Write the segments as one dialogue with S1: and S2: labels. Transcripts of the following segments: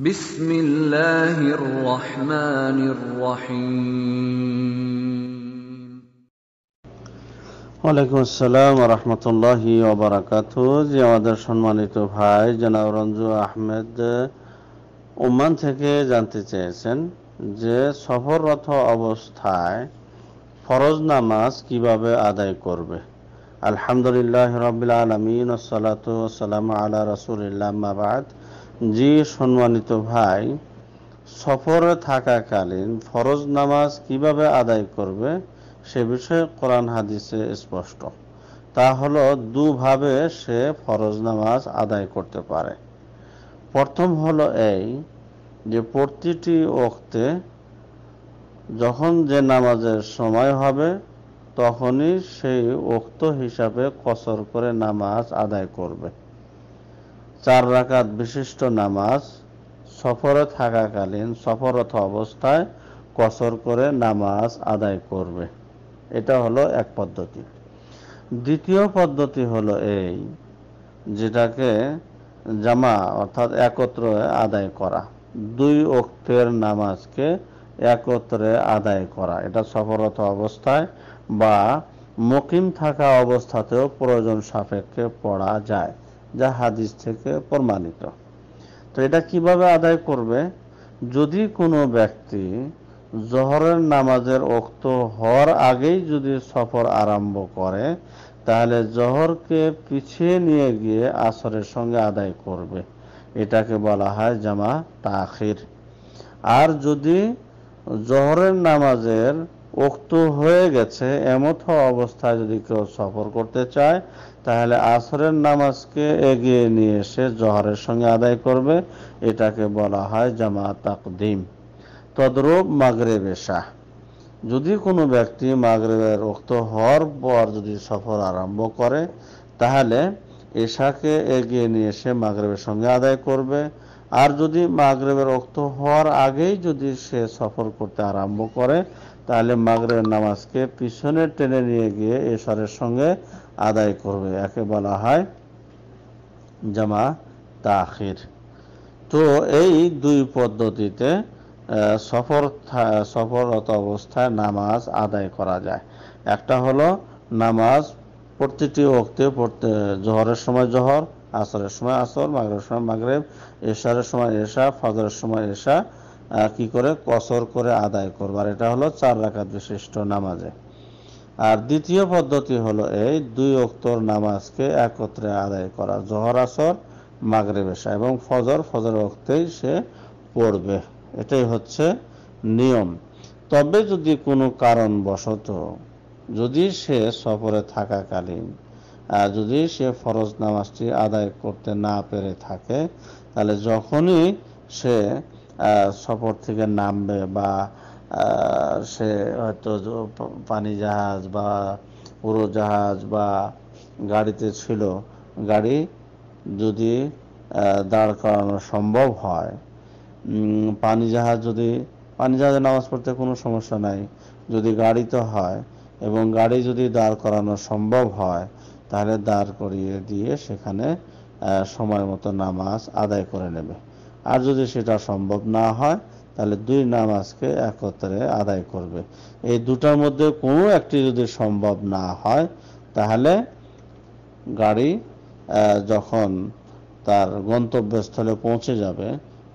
S1: সম্মানিত ভাই জনাব রঞ্জু আহমেদ ওমান থেকে জানতে চেয়েছেন যে সফররত অবস্থায় ফরজ নামাজ কিভাবে আদায় করবে আলহামদুলিল্লাহ রবিল আলমিন ওসালাত ওসালাম আল্লাহ রসুলিল্লাহ জি সম্মানিত ভাই সফরে থাকাকালীন ফরজ নামাজ কিভাবে আদায় করবে সে বিষয়ে কোরআন হাদিসে স্পষ্ট তা হল দুভাবে সে ফরজ নামাজ আদায় করতে পারে প্রথম হলো এই যে প্রতিটি অক্তে যখন যে নামাজের সময় হবে তখনই সেই অক্ত হিসাবে কসর করে নামাজ আদায় করবে চার রাকাত বিশিষ্ট নামাজ সফরে থাকাকালীন সফরত অবস্থায় কসর করে নামাজ আদায় করবে এটা হলো এক পদ্ধতি দ্বিতীয় পদ্ধতি হলো এই যেটাকে জামা অর্থাৎ একত্র আদায় করা দুই অক্ষের নামাজকে একত্রে আদায় করা এটা সফরত অবস্থায় বা মকিম থাকা অবস্থাতেও প্রয়োজন সাপেক্ষে পড়া যায় যা হাদিস থেকে প্রমাণিত তো এটা কিভাবে আদায় করবে যদি কোনো ব্যক্তি জহরের নামাজের অক্ত হওয়ার আগেই যদি সফর আরম্ভ করে তাহলে জহরকে পিছিয়ে নিয়ে গিয়ে আসরের সঙ্গে আদায় করবে এটাকে বলা হয় জামা তাখির আর যদি জহরের নামাজের উক্ত হয়ে গেছে এমত অবস্থায় যদি কেউ সফর করতে চায় তাহলে আসরের নামাজকে এগিয়ে নিয়ে এসে জহরের সঙ্গে আদায় করবে এটাকে বলা হয় জামাত তাকদিম তদ্রুপ মাগরে বেশা যদি কোনো ব্যক্তি মাগরেবের উক্ত হওয়ার পর যদি সফর আরম্ভ করে তাহলে এশাকে এগিয়ে নিয়ে এসে মাগরেবের সঙ্গে আদায় করবে আর যদি মাগরেবের উক্ত হওয়ার আগেই যদি সে সফর করতে আরম্ভ করে তাহলে মাগরের নামাজকে পিছনে টেনে নিয়ে গিয়ে এশারের সঙ্গে আদায় করবে একে বলা হয় জামা তাখির তো এই দুই পদ্ধতিতে সফর সফররত অবস্থায় নামাজ আদায় করা যায় একটা হলো নামাজ প্রতিটি অক্তে পড়তে জহরের সময় জহর আসরের সময় আসর মাগরের সময় মাগরেব এশারের সময় এশা ফজরের সময় এশা কি করে কসর করে আদায় করবো আর এটা হলো চার রাকাত বিশিষ্ট নামাজে আর দ্বিতীয় পদ্ধতি হলো এই দুই অক্তর নামাজকে একত্রে আদায় করা জহর আসর মাগরে বেশা এবং ফজর ফজর অক্তেই সে পড়বে এটাই হচ্ছে নিয়ম তবে যদি কোনো কারণ বশত যদি সে সফরে থাকাকালীন যদি সে ফরজ নামাজটি আদায় করতে না পেরে থাকে তাহলে যখনই সে সফর থেকে নামবে বা সে হয়তো পানি জাহাজ বা উড়োজাহাজ বা গাড়িতে ছিল গাড়ি যদি দাঁড় করানো সম্ভব হয় পানি জাহাজ যদি পানি জাহাজে নামাজ পড়তে কোনো সমস্যা নাই যদি গাড়িতে হয় এবং গাড়ি যদি দাঁড় করানো সম্ভব হয় তাহলে দাঁড় করিয়ে দিয়ে সেখানে সময় মতো নামাজ আদায় করে নেবে আর যদি সেটা সম্ভব না হয় তাহলে দুই নামাজকে একত্রে আদায় করবে এই দুটার মধ্যে কোনো একটি যদি সম্ভব না হয় তাহলে গাড়ি যখন তার গন্তব্যস্থলে পৌঁছে যাবে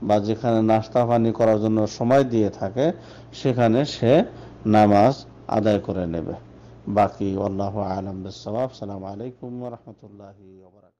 S1: বা যেখানে নাস্তা পানি করার জন্য সময় দিয়ে থাকে সেখানে সে নামাজ আদায় করে নেবে বাকি আল্লাহ আলম সালাম আলাইকুম রহমতুল্লাহ